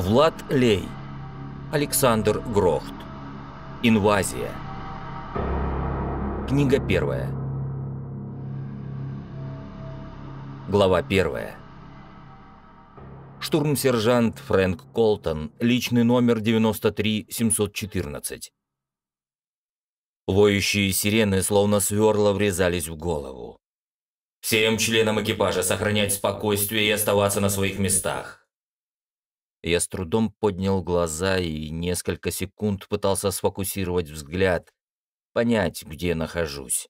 Влад Лей, Александр Грохт, Инвазия. Книга первая. Глава первая. Штурмсержант Фрэнк Колтон, личный номер 93714. 714 Воющие сирены словно сверла врезались в голову. «Всем членам экипажа сохранять спокойствие и оставаться на своих местах. Я с трудом поднял глаза и несколько секунд пытался сфокусировать взгляд, понять, где нахожусь.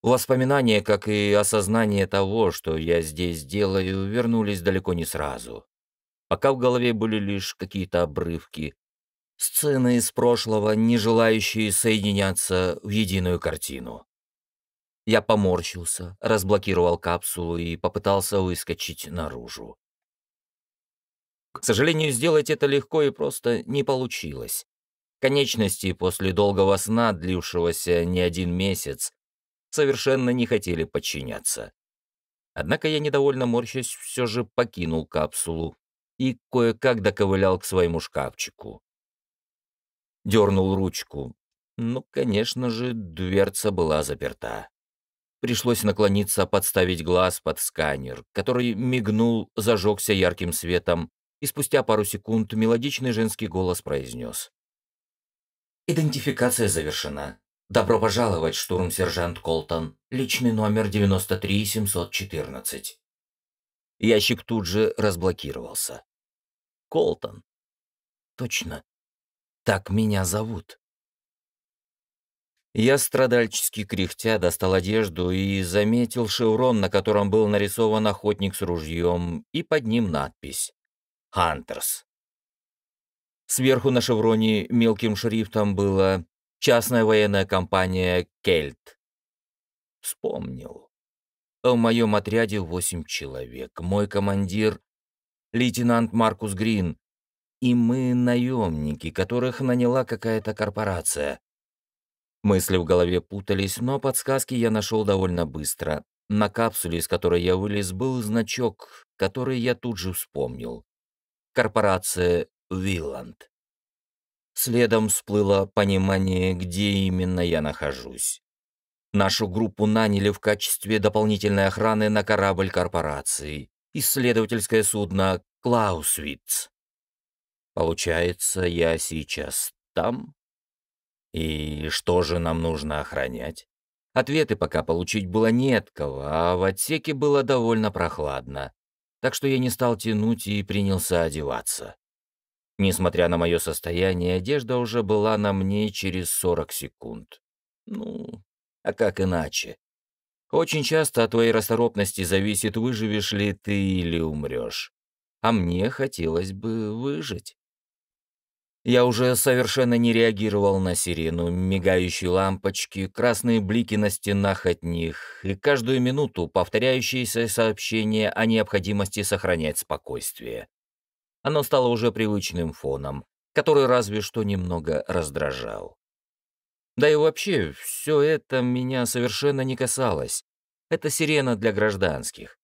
Воспоминания, как и осознание того, что я здесь делаю, вернулись далеко не сразу. Пока в голове были лишь какие-то обрывки, сцены из прошлого, не желающие соединяться в единую картину. Я поморщился, разблокировал капсулу и попытался выскочить наружу. К сожалению, сделать это легко и просто не получилось. Конечности после долгого сна, длившегося не один месяц, совершенно не хотели подчиняться. Однако я, недовольно морщась, все же покинул капсулу и кое-как доковылял к своему шкафчику. Дернул ручку. Ну, конечно же, дверца была заперта. Пришлось наклониться, подставить глаз под сканер, который мигнул, зажегся ярким светом и спустя пару секунд мелодичный женский голос произнес. «Идентификация завершена. Добро пожаловать, штурм-сержант Колтон. Личный номер 93714». Ящик тут же разблокировался. «Колтон. Точно. Так меня зовут». Я страдальчески кряхтя достал одежду и заметил шеврон, на котором был нарисован охотник с ружьем, и под ним надпись Хантерс. Сверху на шевроне мелким шрифтом было «Частная военная компания Кельт». Вспомнил. А в моем отряде восемь человек. Мой командир — лейтенант Маркус Грин. И мы — наемники, которых наняла какая-то корпорация. Мысли в голове путались, но подсказки я нашел довольно быстро. На капсуле, из которой я вылез, был значок, который я тут же вспомнил корпорация Виланд. Следом всплыло понимание, где именно я нахожусь. Нашу группу наняли в качестве дополнительной охраны на корабль корпорации, исследовательское судно «Клаусвиц». Получается, я сейчас там? И что же нам нужно охранять? Ответы пока получить было не от кого, а в отсеке было довольно прохладно так что я не стал тянуть и принялся одеваться. Несмотря на мое состояние, одежда уже была на мне через 40 секунд. Ну, а как иначе? Очень часто от твоей расторопности зависит, выживешь ли ты или умрешь. А мне хотелось бы выжить. Я уже совершенно не реагировал на сирену, мигающие лампочки, красные блики на стенах от них и каждую минуту повторяющиеся сообщения о необходимости сохранять спокойствие. Оно стало уже привычным фоном, который разве что немного раздражал. Да и вообще, все это меня совершенно не касалось. Это сирена для гражданских.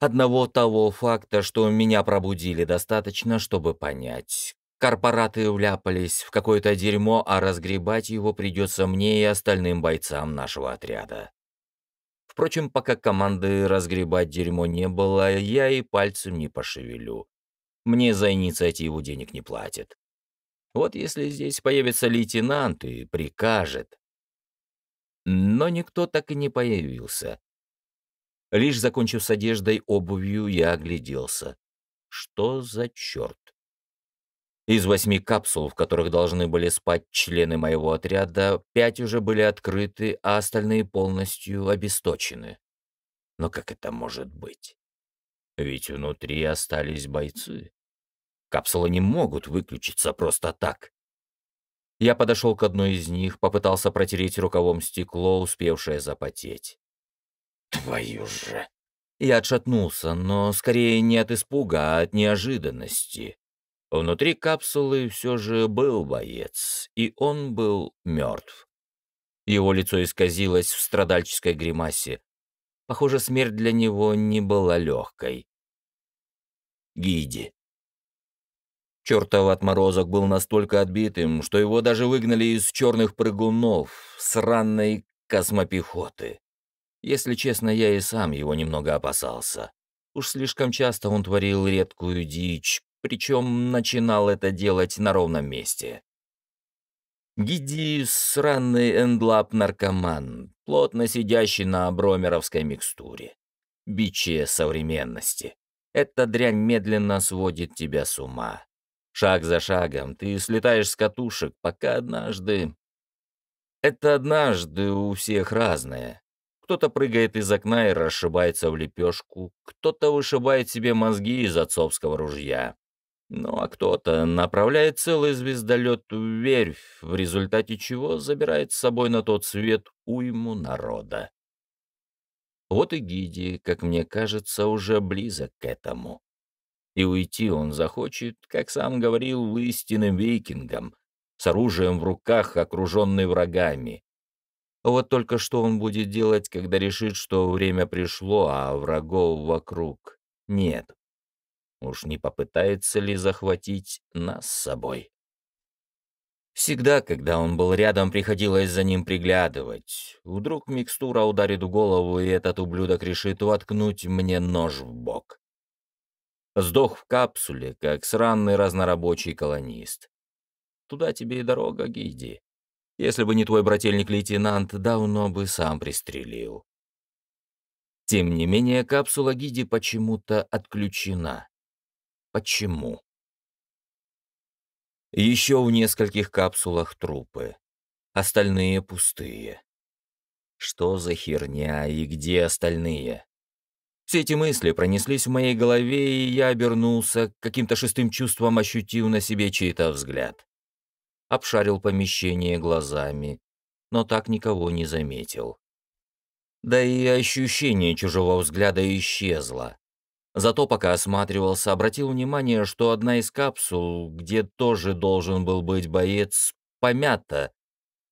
Одного того факта, что меня пробудили, достаточно, чтобы понять, Корпораты вляпались в какое-то дерьмо, а разгребать его придется мне и остальным бойцам нашего отряда. Впрочем, пока команды разгребать дерьмо не было, я и пальцем не пошевелю. Мне за инициативу денег не платят. Вот если здесь появится лейтенант и прикажет. Но никто так и не появился. Лишь закончив с одеждой, обувью, я огляделся. Что за черт? Из восьми капсул, в которых должны были спать члены моего отряда, пять уже были открыты, а остальные полностью обесточены. Но как это может быть? Ведь внутри остались бойцы. Капсулы не могут выключиться просто так. Я подошел к одной из них, попытался протереть рукавом стекло, успевшее запотеть. «Твою же!» Я отшатнулся, но скорее не от испуга, а от неожиданности. Внутри капсулы все же был боец, и он был мертв. Его лицо исказилось в страдальческой гримасе. Похоже, смерть для него не была легкой. Гиди. Чертов отморозок был настолько отбитым, что его даже выгнали из черных прыгунов, сранной космопехоты. Если честно, я и сам его немного опасался. Уж слишком часто он творил редкую дичь, причем начинал это делать на ровном месте. Гиди — сраный эндлап-наркоман, плотно сидящий на бромеровской микстуре. Биче современности. Эта дрянь медленно сводит тебя с ума. Шаг за шагом ты слетаешь с катушек, пока однажды... Это однажды у всех разное. Кто-то прыгает из окна и расшибается в лепешку, кто-то вышибает себе мозги из отцовского ружья. Ну а кто-то направляет целый звездолет в верфь, в результате чего забирает с собой на тот свет уйму народа. Вот и Гиди, как мне кажется, уже близок к этому. И уйти он захочет, как сам говорил, истинным викингам, с оружием в руках, окруженный врагами. Вот только что он будет делать, когда решит, что время пришло, а врагов вокруг нет. Уж не попытается ли захватить нас с собой? Всегда, когда он был рядом, приходилось за ним приглядывать. Вдруг микстура ударит в голову, и этот ублюдок решит воткнуть мне нож в бок. Сдох в капсуле, как сраный разнорабочий колонист. Туда тебе и дорога, Гиди. Если бы не твой брательник-лейтенант, давно бы сам пристрелил. Тем не менее, капсула Гиди почему-то отключена. Почему? Еще в нескольких капсулах трупы. Остальные пустые. Что за херня и где остальные? Все эти мысли пронеслись в моей голове, и я обернулся, каким-то шестым чувством ощутив на себе чей-то взгляд. Обшарил помещение глазами, но так никого не заметил. Да и ощущение чужого взгляда исчезло. Зато пока осматривался, обратил внимание, что одна из капсул, где тоже должен был быть боец, помята,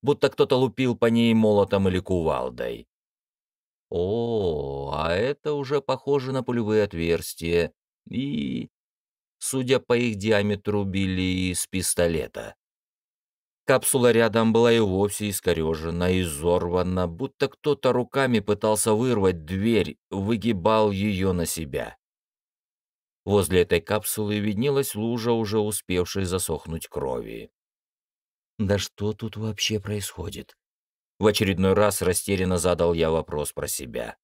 будто кто-то лупил по ней молотом или кувалдой. О, а это уже похоже на пулевые отверстия, и, судя по их диаметру, били из пистолета. Капсула рядом была и вовсе искорежена, изорвана, будто кто-то руками пытался вырвать дверь, выгибал ее на себя. Возле этой капсулы виднелась лужа, уже успевшей засохнуть крови. «Да что тут вообще происходит?» В очередной раз растерянно задал я вопрос про себя.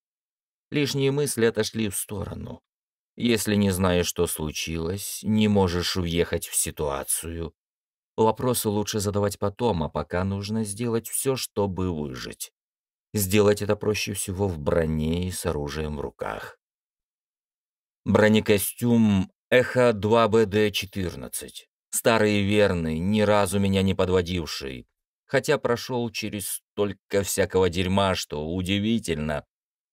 Лишние мысли отошли в сторону. Если не знаешь, что случилось, не можешь уехать в ситуацию. Вопросы лучше задавать потом, а пока нужно сделать все, чтобы выжить. Сделать это проще всего в броне и с оружием в руках. Бронекостюм «Эхо 2БД-14». Старый и верный, ни разу меня не подводивший. Хотя прошел через столько всякого дерьма, что удивительно,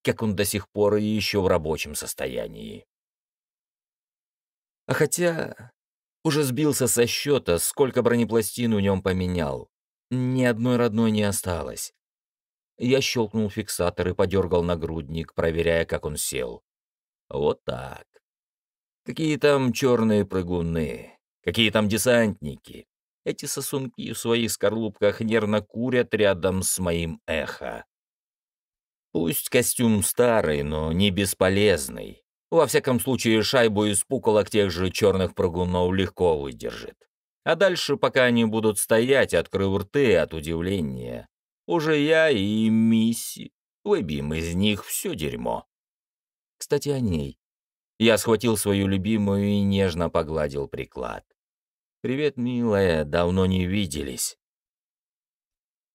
как он до сих пор и еще в рабочем состоянии. А хотя уже сбился со счета, сколько бронепластин у нем поменял. Ни одной родной не осталось. Я щелкнул фиксатор и подергал нагрудник, проверяя, как он сел. Вот так. Какие там черные прыгуны, какие там десантники. Эти сосунки в своих скорлупках нервно курят рядом с моим эхо. Пусть костюм старый, но не бесполезный. Во всяком случае, шайбу из пуколок тех же черных прыгунов легко выдержит. А дальше, пока они будут стоять, открыв рты от удивления, уже я и Мисси выбьем из них все дерьмо. Кстати, о ней. Я схватил свою любимую и нежно погладил приклад. «Привет, милая, давно не виделись».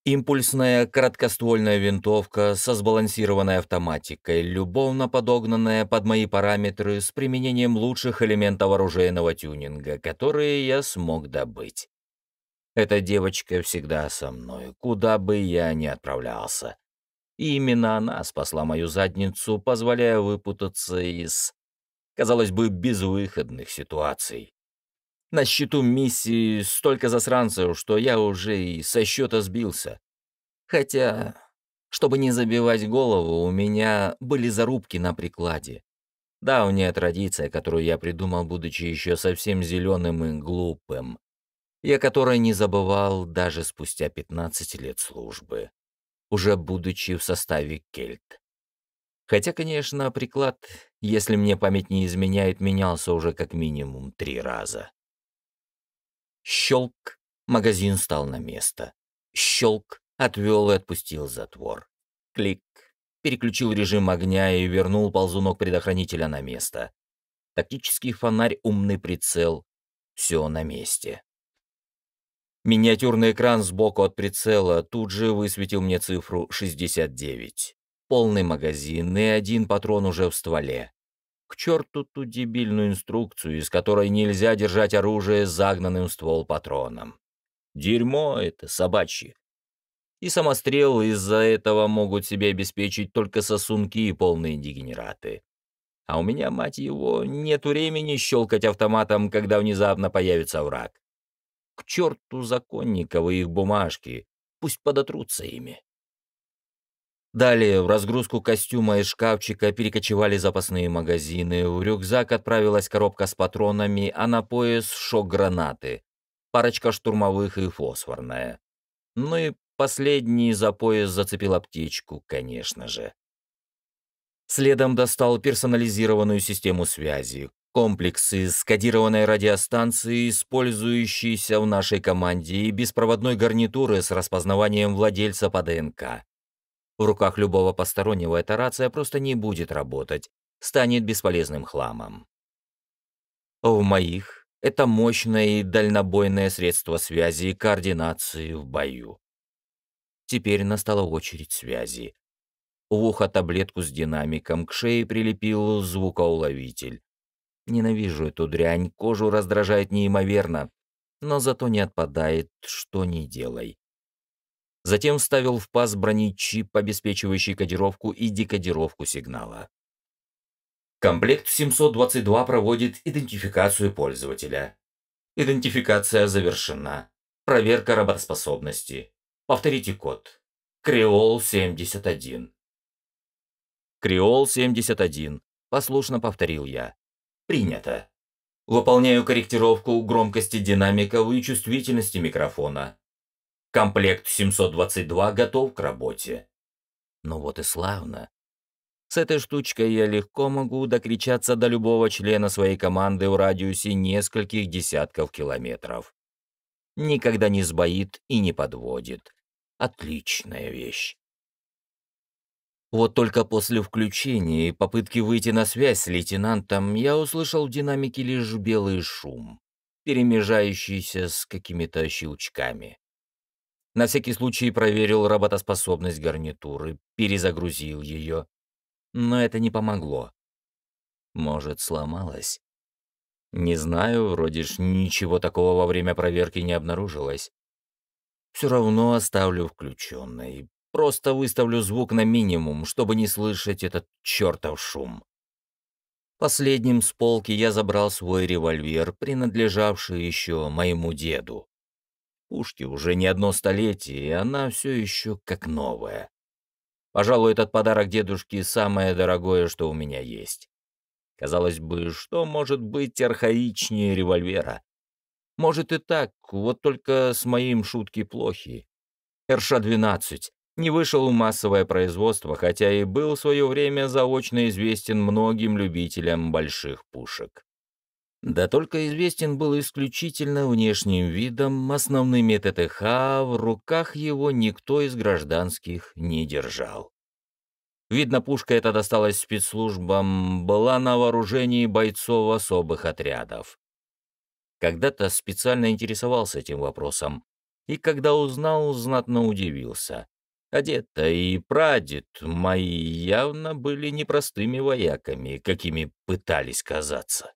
Импульсная краткоствольная винтовка со сбалансированной автоматикой, любовно подогнанная под мои параметры с применением лучших элементов оружейного тюнинга, которые я смог добыть. Эта девочка всегда со мной, куда бы я ни отправлялся. И именно она спасла мою задницу, позволяя выпутаться из, казалось бы, безвыходных ситуаций. На счету миссии столько засранцев, что я уже и со счета сбился. Хотя, чтобы не забивать голову, у меня были зарубки на прикладе. Давняя традиция, которую я придумал, будучи еще совсем зеленым и глупым, и о которой не забывал даже спустя 15 лет службы уже будучи в составе кельт. Хотя, конечно, приклад, если мне память не изменяет, менялся уже как минимум три раза. Щелк, магазин стал на место. Щелк, отвел и отпустил затвор. Клик, переключил режим огня и вернул ползунок предохранителя на место. Тактический фонарь, умный прицел — все на месте. Миниатюрный экран сбоку от прицела тут же высветил мне цифру 69. Полный магазин и один патрон уже в стволе. К черту ту дебильную инструкцию, из которой нельзя держать оружие загнанным ствол патроном. Дерьмо это собачье. И самострелы из-за этого могут себе обеспечить только сосунки и полные дегенераты. А у меня, мать его, нет времени щелкать автоматом, когда внезапно появится враг к черту Законникова их бумажки, пусть подотрутся ими. Далее в разгрузку костюма из шкафчика перекочевали запасные магазины, в рюкзак отправилась коробка с патронами, а на пояс шок гранаты, парочка штурмовых и фосфорная. Ну и последний за пояс зацепил аптечку, конечно же. Следом достал персонализированную систему связи, Комплексы с кодированной радиостанцией, использующиеся в нашей команде, и беспроводной гарнитуры с распознаванием владельца по ДНК. В руках любого постороннего эта рация просто не будет работать, станет бесполезным хламом. В моих — это мощное и дальнобойное средство связи и координации в бою. Теперь настала очередь связи. В ухо таблетку с динамиком к шее прилепил звукоуловитель. Ненавижу эту дрянь, кожу раздражает неимоверно, но зато не отпадает, что не делай. Затем вставил в паз брони чип, обеспечивающий кодировку и декодировку сигнала. Комплект 722 проводит идентификацию пользователя. Идентификация завершена. Проверка работоспособности. Повторите код. Креол 71. Креол 71. Послушно повторил я. Принято. Выполняю корректировку громкости динамика и чувствительности микрофона. Комплект 722 готов к работе. Ну вот и славно. С этой штучкой я легко могу докричаться до любого члена своей команды в радиусе нескольких десятков километров. Никогда не сбоит и не подводит. Отличная вещь. Вот только после включения и попытки выйти на связь с лейтенантом я услышал в динамике лишь белый шум, перемежающийся с какими-то щелчками. На всякий случай проверил работоспособность гарнитуры, перезагрузил ее. Но это не помогло. Может, сломалась? Не знаю, вроде ж ничего такого во время проверки не обнаружилось. Все равно оставлю включенной, Просто выставлю звук на минимум, чтобы не слышать этот чертов шум. Последним с полки я забрал свой револьвер, принадлежавший еще моему деду. Пушки уже не одно столетие, и она все еще как новая. Пожалуй, этот подарок дедушки самое дорогое, что у меня есть. Казалось бы, что может быть архаичнее револьвера? Может и так, вот только с моим шутки плохи. РШ-12 не вышел в массовое производство, хотя и был в свое время заочно известен многим любителям больших пушек. Да только известен был исключительно внешним видом, основными ТТХ а в руках его никто из гражданских не держал. Видно, пушка эта досталась спецслужбам, была на вооружении бойцов особых отрядов. Когда-то специально интересовался этим вопросом, и когда узнал, знатно удивился. Одета и прадед мои явно были непростыми вояками, какими пытались казаться.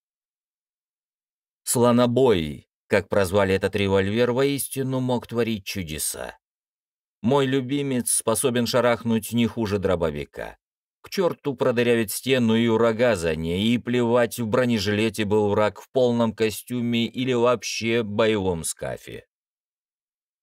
Слонобой, как прозвали этот револьвер, воистину мог творить чудеса. Мой любимец способен шарахнуть не хуже дробовика. К черту продырявить стену и урага за ней, и плевать, в бронежилете был враг в полном костюме или вообще боевом скафе.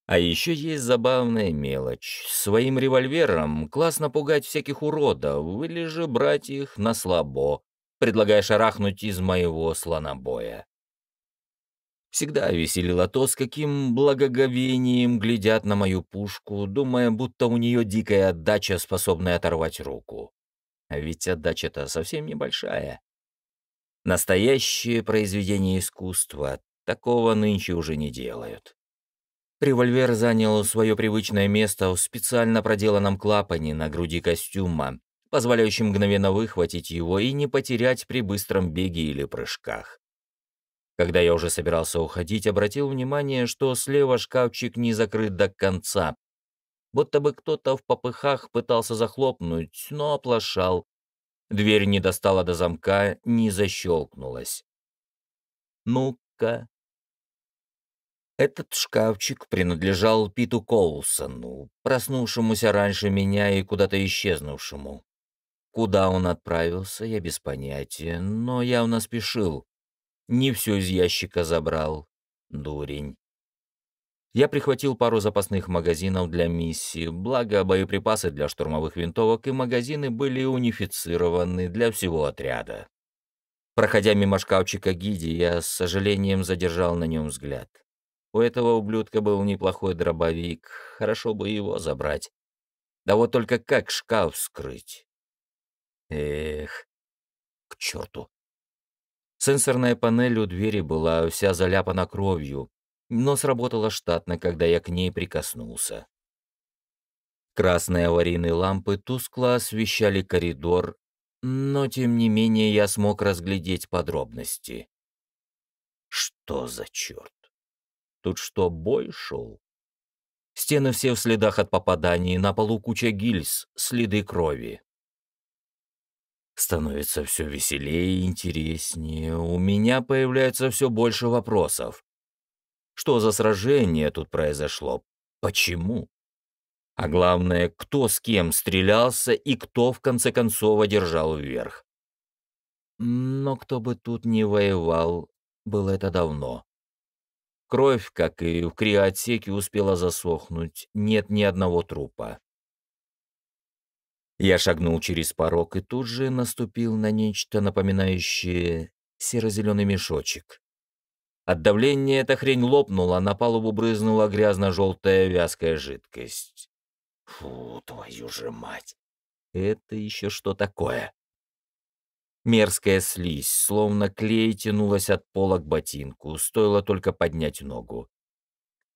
А еще есть забавная мелочь. Своим револьвером классно пугать всяких уродов или же брать их на слабо, предлагая шарахнуть из моего слонобоя. Всегда веселило то, с каким благоговением глядят на мою пушку, думая, будто у нее дикая отдача, способная оторвать руку. А ведь отдача-то совсем небольшая. Настоящее произведение искусства такого нынче уже не делают. Револьвер занял свое привычное место в специально проделанном клапане на груди костюма, позволяющем мгновенно выхватить его и не потерять при быстром беге или прыжках. Когда я уже собирался уходить, обратил внимание, что слева шкафчик не закрыт до конца, будто бы кто-то в попыхах пытался захлопнуть, но оплошал. Дверь не достала до замка, не защелкнулась. «Ну-ка, этот шкафчик принадлежал Питу Коулсону, проснувшемуся раньше меня и куда-то исчезнувшему. Куда он отправился, я без понятия, но явно спешил. Не все из ящика забрал. Дурень. Я прихватил пару запасных магазинов для миссии, благо боеприпасы для штурмовых винтовок и магазины были унифицированы для всего отряда. Проходя мимо шкафчика гиди, я с сожалением задержал на нем взгляд. У этого ублюдка был неплохой дробовик, хорошо бы его забрать. Да вот только как шкаф скрыть? Эх, к черту. Сенсорная панель у двери была вся заляпана кровью, но сработала штатно, когда я к ней прикоснулся. Красные аварийные лампы тускло освещали коридор, но тем не менее я смог разглядеть подробности. Что за черт? Тут что, бой шел? Стены все в следах от попаданий, на полу куча гильз, следы крови. Становится все веселее и интереснее, у меня появляется все больше вопросов. Что за сражение тут произошло? Почему? А главное, кто с кем стрелялся и кто в конце концов одержал вверх. Но кто бы тут не воевал, было это давно. Кровь, как и в криоотсеке, успела засохнуть. Нет ни одного трупа. Я шагнул через порог и тут же наступил на нечто напоминающее серо-зеленый мешочек. От давления эта хрень лопнула, на палубу брызнула грязно-желтая вязкая жидкость. Фу, твою же мать! Это еще что такое? Мерзкая слизь, словно клей, тянулась от пола к ботинку, стоило только поднять ногу.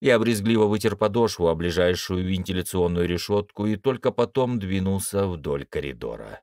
Я обрезгливо вытер подошву о ближайшую вентиляционную решетку и только потом двинулся вдоль коридора.